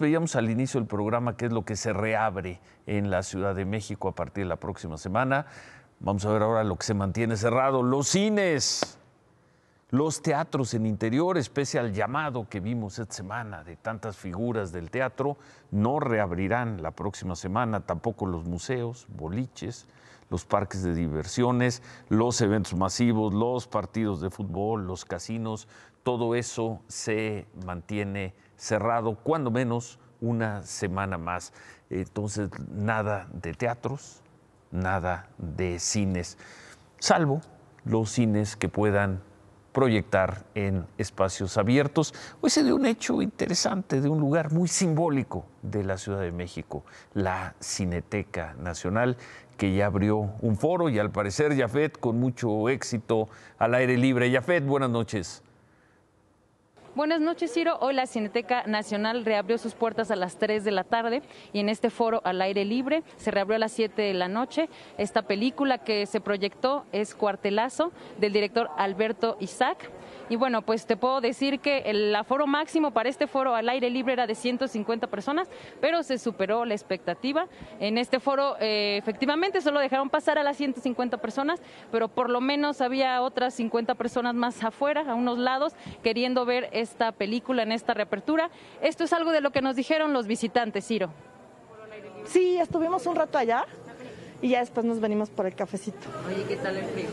Veíamos al inicio del programa qué es lo que se reabre en la Ciudad de México a partir de la próxima semana. Vamos a ver ahora lo que se mantiene cerrado, los cines los teatros en interior, pese al llamado que vimos esta semana de tantas figuras del teatro, no reabrirán la próxima semana tampoco los museos, boliches, los parques de diversiones, los eventos masivos, los partidos de fútbol, los casinos, todo eso se mantiene cerrado, cuando menos una semana más. Entonces, nada de teatros, nada de cines, salvo los cines que puedan proyectar en espacios abiertos. Hoy se dio un hecho interesante de un lugar muy simbólico de la Ciudad de México, la Cineteca Nacional, que ya abrió un foro y al parecer, Yafet con mucho éxito al aire libre. Yafet, buenas noches. Buenas noches, Ciro. Hoy la Cineteca Nacional reabrió sus puertas a las 3 de la tarde y en este foro al aire libre se reabrió a las 7 de la noche. Esta película que se proyectó es Cuartelazo del director Alberto Isaac. Y bueno, pues te puedo decir que el aforo máximo para este foro al aire libre era de 150 personas, pero se superó la expectativa. En este foro eh, efectivamente solo dejaron pasar a las 150 personas, pero por lo menos había otras 50 personas más afuera, a unos lados, queriendo ver esta película en esta reapertura. Esto es algo de lo que nos dijeron los visitantes, Ciro. Sí, estuvimos un rato allá y ya después nos venimos por el cafecito. Oye, ¿qué tal el frío?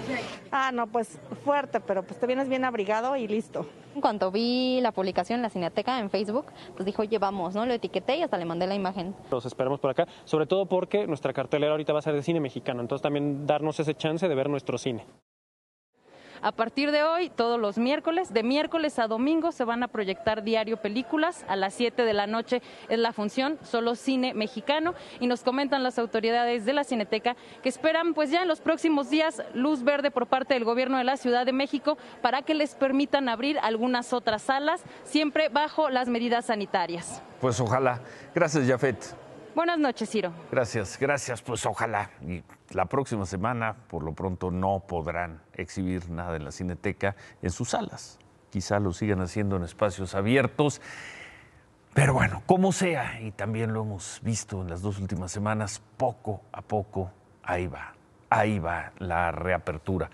Ah, no, pues fuerte, pero pues te vienes bien abrigado y listo. En cuanto vi la publicación en la Cineteca en Facebook, pues dijo, llevamos ¿no? Lo etiqueté y hasta le mandé la imagen. Los esperamos por acá, sobre todo porque nuestra cartelera ahorita va a ser de cine mexicano, entonces también darnos ese chance de ver nuestro cine. A partir de hoy, todos los miércoles, de miércoles a domingo, se van a proyectar diario películas. A las 7 de la noche es la función, solo cine mexicano. Y nos comentan las autoridades de la Cineteca que esperan, pues ya en los próximos días, luz verde por parte del gobierno de la Ciudad de México para que les permitan abrir algunas otras salas, siempre bajo las medidas sanitarias. Pues ojalá. Gracias, Jafet. Buenas noches, Ciro. Gracias, gracias. Pues ojalá. Y la próxima semana, por lo pronto, no podrán exhibir nada en la cineteca en sus salas. Quizá lo sigan haciendo en espacios abiertos. Pero bueno, como sea, y también lo hemos visto en las dos últimas semanas, poco a poco, ahí va, ahí va la reapertura.